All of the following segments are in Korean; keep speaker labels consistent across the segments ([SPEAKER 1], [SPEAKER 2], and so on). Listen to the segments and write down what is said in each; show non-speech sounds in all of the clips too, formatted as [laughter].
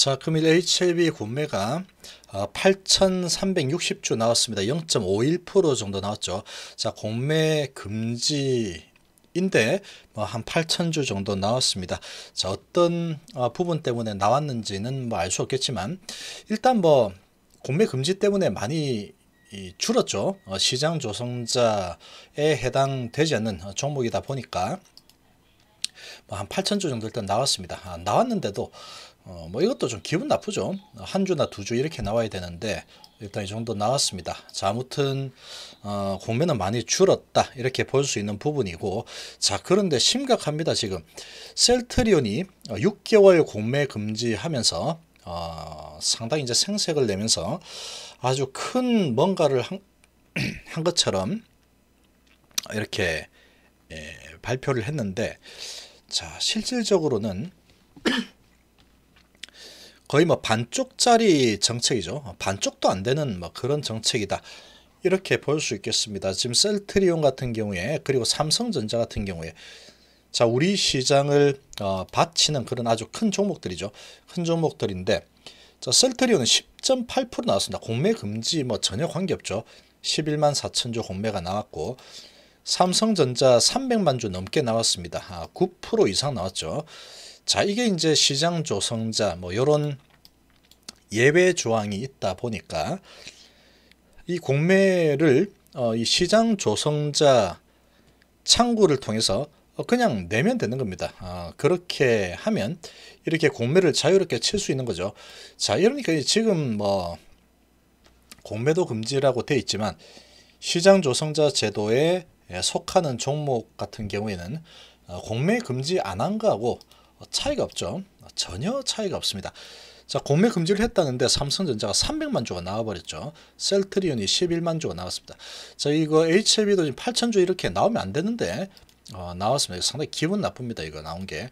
[SPEAKER 1] 자, 금일 HLB 공매가 8,360주 나왔습니다. 0.51% 정도 나왔죠. 자, 공매 금지 인데 뭐 한 8,000주 정도 나왔습니다. 자, 어떤 어, 부분 때문에 나왔는지는 뭐 알 수 없겠지만 일단 뭐 공매 금지 때문에 많이 이, 줄었죠. 어, 시장 조성자에 해당되지 않는 어, 종목이다 보니까 뭐한 8,000주 정도 일단 나왔습니다. 아, 나왔는데도 어, 뭐 이것도 좀 기분 나쁘죠. 한 주나 두 주 이렇게 나와야 되는데 일단 이 정도 나왔습니다. 자, 아무튼 어, 공매는 많이 줄었다 이렇게 볼 수 있는 부분이고 자 그런데 심각합니다 지금 셀트리온이 6개월 공매 금지하면서 어, 상당히 이제 생색을 내면서 아주 큰 뭔가를 한, [clears throat] 한 것처럼 이렇게 예, 발표를 했는데 자 실질적으로는 거의 뭐 반쪽짜리 정책이죠. 반쪽도 안 되는 뭐 그런 정책이다. 이렇게 볼 수 있겠습니다. 지금 셀트리온 같은 경우에 그리고 삼성전자 같은 경우에 자 우리 시장을 어, 바치는 그런 아주 큰 종목들이죠. 큰 종목들인데 자 셀트리온은 10.8% 나왔습니다. 공매 금지 뭐 전혀 관계없죠. 11만 4천조 공매가 나왔고 삼성전자 300만 주 넘게 나왔습니다. 아, 9% 이상 나왔죠. 자, 이게 이제 시장 조성자 뭐 이런 예외 조항이 있다 보니까 이 공매를 어, 이 시장 조성자 창구를 통해서 어, 그냥 내면 되는 겁니다. 아, 그렇게 하면 이렇게 공매를 자유롭게 칠 수 있는 거죠. 자, 이러니까 지금 뭐 공매도 금지라고 되어 있지만 시장 조성자 제도에 예, 속하는 종목 같은 경우에는 어, 공매 금지 안 한 거하고 차이가 없죠. 전혀 차이가 없습니다. 자, 공매 금지를 했다는데 삼성전자가 300만 주가 나와버렸죠. 셀트리온이 11만 주가 나왔습니다. 자, 이거 HLB도 e 지금 8천 주 이렇게 나오면 안 되는데 어, 나왔습니다. 상당히 기분 나쁩니다. 이거 나온 게.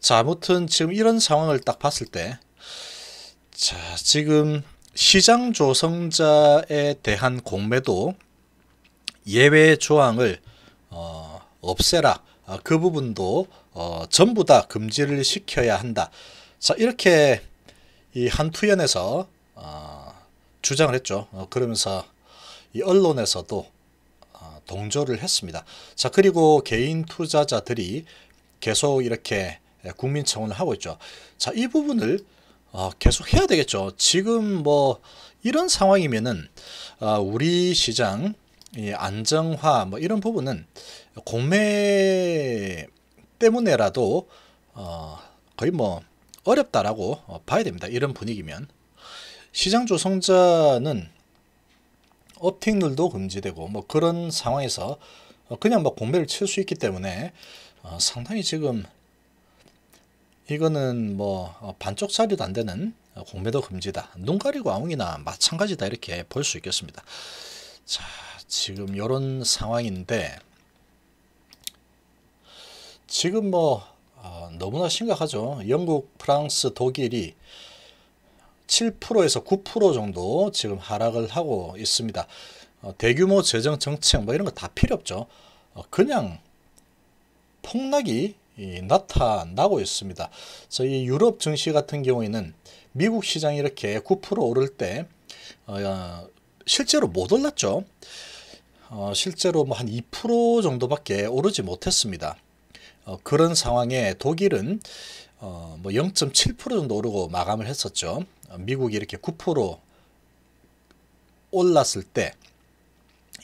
[SPEAKER 1] 자, 아무튼 지금 이런 상황을 딱 봤을 때 자, 지금 시장 조성자에 대한 공매도 예외 조항을 어, 없애라. 어, 그 부분도 어, 전부 다 금지를 시켜야 한다. 자 이렇게 이 한투연에서 어, 아, 주장을 했죠. 어, 그러면서 이 언론에서도 어, 동조를 했습니다. 자 그리고 개인 투자자들이 계속 이렇게 국민청원을 하고 있죠. 자이 부분을 어, 계속 해야 되겠죠. 지금 뭐 이런 상황이면은 어, 우리 시장 이 안정화 뭐 이런 부분은 공매 때문에라도 어 거의 뭐 어렵다라고 어, 봐야 됩니다. 이런 분위기면 시장 조성자는 업팅률도 금지되고 뭐 그런 상황에서 어, 그냥 뭐 공매를 칠 수 있기 때문에 어 상당히 지금 이거는 뭐 어, 반쪽짜리도 안 되는 공매도 금지다. 눈 가리고 아웅이나 마찬가지다 이렇게 볼 수 있겠습니다. 자. 지금 이런 상황인데 지금 뭐 아, 너무나 심각하죠. 영국, 프랑스, 독일이 7%에서 9% 정도 지금 하락을 하고 있습니다. 어, 대규모 재정 정책 뭐 이런 거 다 필요 없죠. 어, 그냥 폭락이 나타나고 있습니다. 저희 유럽 증시 같은 경우에는 미국 시장이 이렇게 9% 오를 때 어, 실제로 못 올랐죠. 어, 실제로 뭐 한 2% 정도밖에 오르지 못했습니다. 어, 그런 상황에 독일은 어, 뭐 0.7% 정도 오르고 마감을 했었죠. 어, 미국이 이렇게 9% 올랐을 때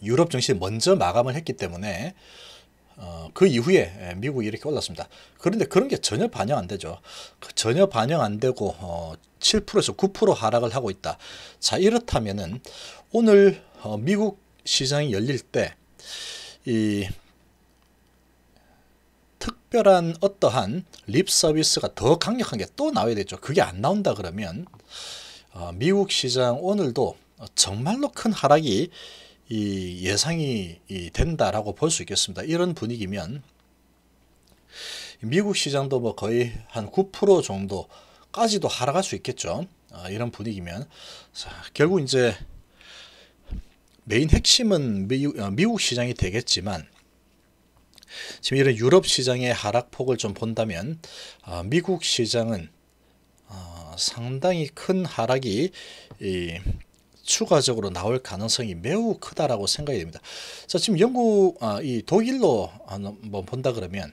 [SPEAKER 1] 유럽 증시 먼저 마감을 했기 때문에 어, 그 이후에 예, 미국이 이렇게 올랐습니다. 그런데 그런 게 전혀 반영 안 되죠. 그 전혀 반영 안 되고 어, 7%에서 9% 하락을 하고 있다. 자 이렇다면은 오늘 어, 미국 시장이 열릴 때 이 특별한 어떠한 립 서비스가 더 강력한 게 또 나와야 되죠. 그게 안 나온다 그러면 어, 미국 시장 오늘도 정말로 큰 하락이 이 예상이 이 된다라고 볼 수 있겠습니다. 이런 분위기면 미국 시장도 뭐 거의 한 9% 정도까지도 하락할 수 있겠죠. 어, 이런 분위기면 자, 결국 이제 메인 핵심은 어, 미국 시장이 되겠지만 지금 이런 유럽 시장의 하락폭을 좀 본다면 아, 미국 시장은 어, 상당히 큰 하락이 추가적으로 나올 가능성이 매우 크다라고 생각이 됩니다. 자 지금 영국 아, 이 독일로 한번 본다 그러면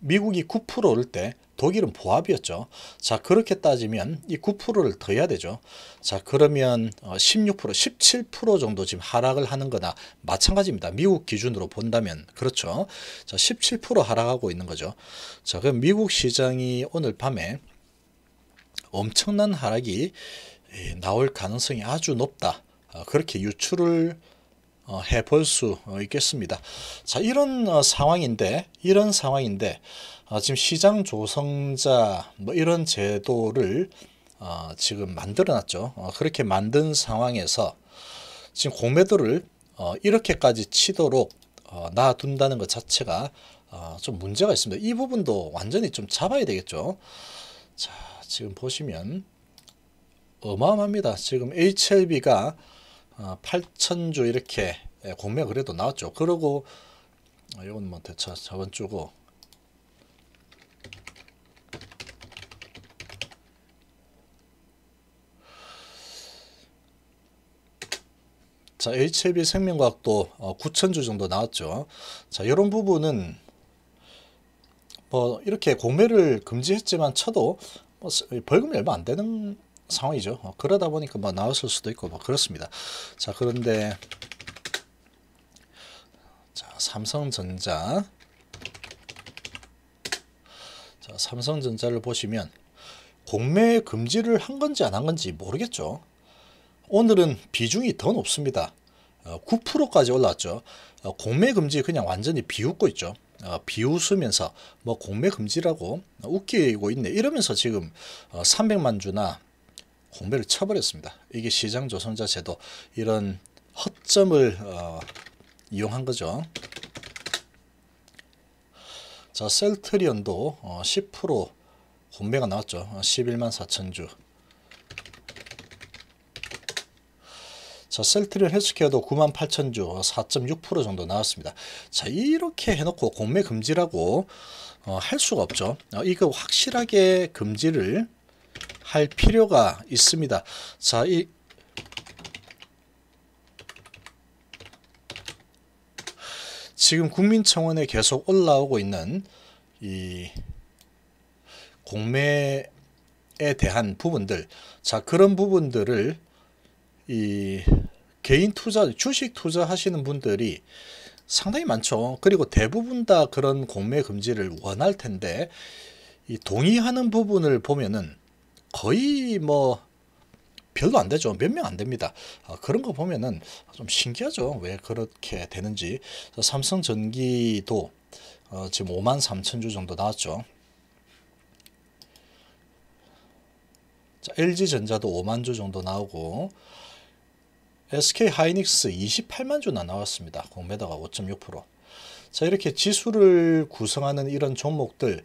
[SPEAKER 1] 미국이 9%를 때 독일은 보합이었죠. 자 그렇게 따지면 이 9%를 더해야 되죠. 자 그러면 16% 어, 17% 정도 지금 하락을 하는 거나 마찬가지입니다. 미국 기준으로 본다면 그렇죠. 자17% 하락하고 있는 거죠. 자 그럼 미국 시장이 오늘 밤에 엄청난 하락이 예, 나올 가능성이 아주 높다. 어, 그렇게 유출을 어, 해볼 수 있겠습니다. 자, 이런 상황인데, 이런 상황인데, 어, 지금 시장 조성자 뭐 이런 제도를 어, 지금 만들어 놨죠. 어, 그렇게 만든 상황에서 지금 공매도를 어, 이렇게까지 치도록 어, 놔둔다는 것 자체가 어, 좀 문제가 있습니다. 이 부분도 완전히 좀 잡아야 되겠죠. 자, 지금 보시면 어마어마합니다. 지금 HLB가 어, 8천조 이렇게 공매 그래도 나왔죠. 그러고 이건 어, 뭐 대차 저번 주고 자, HLB 생명과학도 어, 9,000주 정도 나왔죠. 자, 이런 부분은 뭐 이렇게 공매를 금지했지만 쳐도 뭐 벌금이 얼마 안 되는 상황이죠. 어, 그러다 보니까 뭐 나왔을 수도 있고 뭐 그렇습니다. 자, 그런데 자, 삼성전자 자, 삼성전자를 보시면 공매 금지를 한 건지 안 한 건지 모르겠죠. 오늘은 비중이 더 높습니다. 9%까지 어, 올랐죠. 어, 공매 금지 그냥 완전히 비웃고 있죠. 어, 비웃으면서 뭐 공매 금지라고 웃기고 있네 이러면서 지금 300만 주나 공매를 쳐버렸습니다. 이게 시장 조성자 제도 이런 허점을 어, 이용한 거죠. 자 셀트리온도 10% 공매가 나왔죠. 11만 4천 주. 자, 셀트리온 헬스케어도 98,000주 4.6% 정도 나왔습니다. 자, 이렇게 해놓고 공매 금지라고 어, 할 수가 없죠. 어, 이거 그 확실하게 금지를 할 필요가 있습니다. 자, 이 지금 국민청원에 계속 올라오고 있는 이 공매에 대한 부분들 자 그런 부분들을 이 개인 투자, 주식 투자하시는 분들이 상당히 많죠. 그리고 대부분 다 그런 공매 금지를 원할 텐데 이 동의하는 부분을 보면은 거의 뭐 별로 안 되죠. 몇 명 안 됩니다. 아, 그런 거 보면은 좀 신기하죠. 왜 그렇게 되는지. 삼성전기도 어, 지금 5만 3천 주 정도 나왔죠. 자, LG전자도 5만 주 정도 나오고 SK 하이닉스 28만 주나 나왔습니다. 공매도가 5.6%. 자, 이렇게 지수를 구성하는 이런 종목들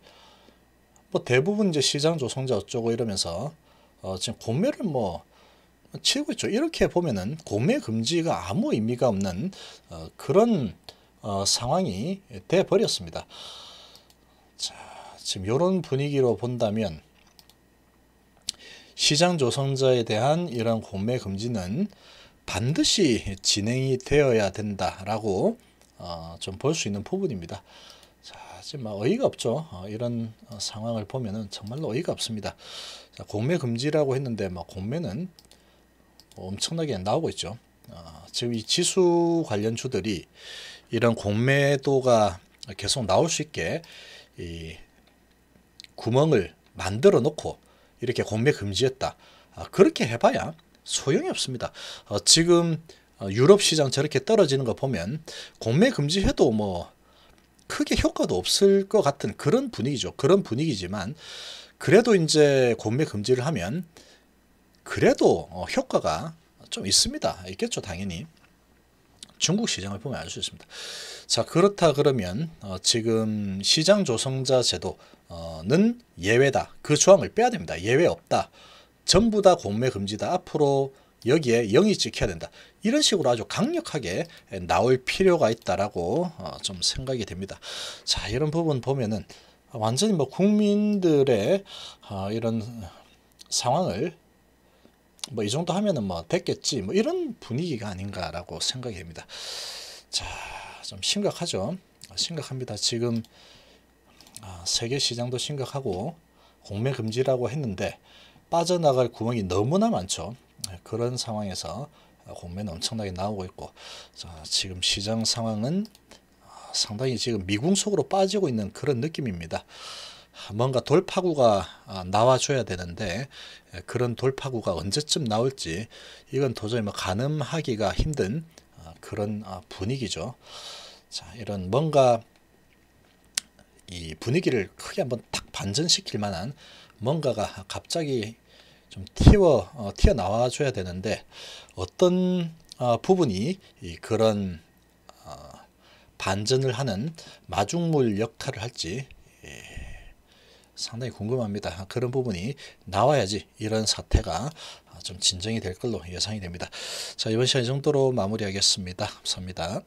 [SPEAKER 1] 뭐 대부분 이제 시장 조성자 어쩌고 이러면서 어, 지금 공매를 뭐 치고 있죠. 이렇게 보면은 공매 금지가 아무 의미가 없는 어, 그런 어, 상황이 돼 버렸습니다. 자, 지금 이런 분위기로 본다면 시장 조성자에 대한 이런 공매 금지는 반드시 진행이 되어야 된다라고 어, 좀 볼 수 있는 부분입니다. 자, 지금 막 어이가 없죠. 어, 이런 어, 상황을 보면 정말로 어이가 없습니다. 자, 공매 금지라고 했는데 막 뭐 공매는 엄청나게 나오고 있죠. 어, 지금 이 지수 관련 주들이 이런 공매도가 계속 나올 수 있게 이 구멍을 만들어 놓고 이렇게 공매 금지했다. 아, 그렇게 해봐야 소용이 없습니다. 어, 지금 어, 유럽 시장 저렇게 떨어지는 거 보면 공매 금지해도 뭐 크게 효과도 없을 것 같은 그런 분위기죠. 그런 분위기지만 그래도 이제 공매 금지를 하면 그래도 어, 효과가 좀 있습니다. 있겠죠, 당연히. 중국 시장을 보면 알 수 있습니다. 자, 그렇다 그러면 어, 지금 시장 조성자 제도는 어, 예외다. 그 조항을 빼야 됩니다. 예외 없다. 전부 다 공매 금지다. 앞으로 여기에 영이 찍혀야 된다. 이런 식으로 아주 강력하게 나올 필요가 있다라고 어, 좀 생각이 됩니다. 자, 이런 부분 보면은 완전히 뭐 국민들의 어, 이런 상황을 뭐 이 정도 하면은 뭐 됐겠지 뭐 이런 분위기가 아닌가라고 생각이 됩니다. 자, 좀 심각하죠. 심각합니다. 지금 아, 세계 시장도 심각하고 공매 금지라고 했는데 빠져나갈 구멍이 너무나 많죠. 네, 그런 상황에서 공매는 엄청나게 나오고 있고 자, 지금 시장 상황은 아, 상당히 지금 미궁 속으로 빠지고 있는 그런 느낌입니다. 아, 뭔가 돌파구가 아, 나와줘야 되는데 예, 그런 돌파구가 언제쯤 나올지 이건 도저히 뭐 가늠하기가 힘든 그런 분위기죠. 자, 이런 뭔가 이 분위기를 크게 한번 탁 반전시킬 만한 뭔가가 갑자기 좀 튀어 어, 튀어 나와 줘야 되는데 어떤 어, 부분이 그런 어, 반전을 하는 마중물 역할을 할지 예, 상당히 궁금합니다. 그런 부분이 나와야지 이런 사태가 좀 진정이 될 걸로 예상이 됩니다. 자 이번 시간 이 정도로 마무리하겠습니다. 감사합니다.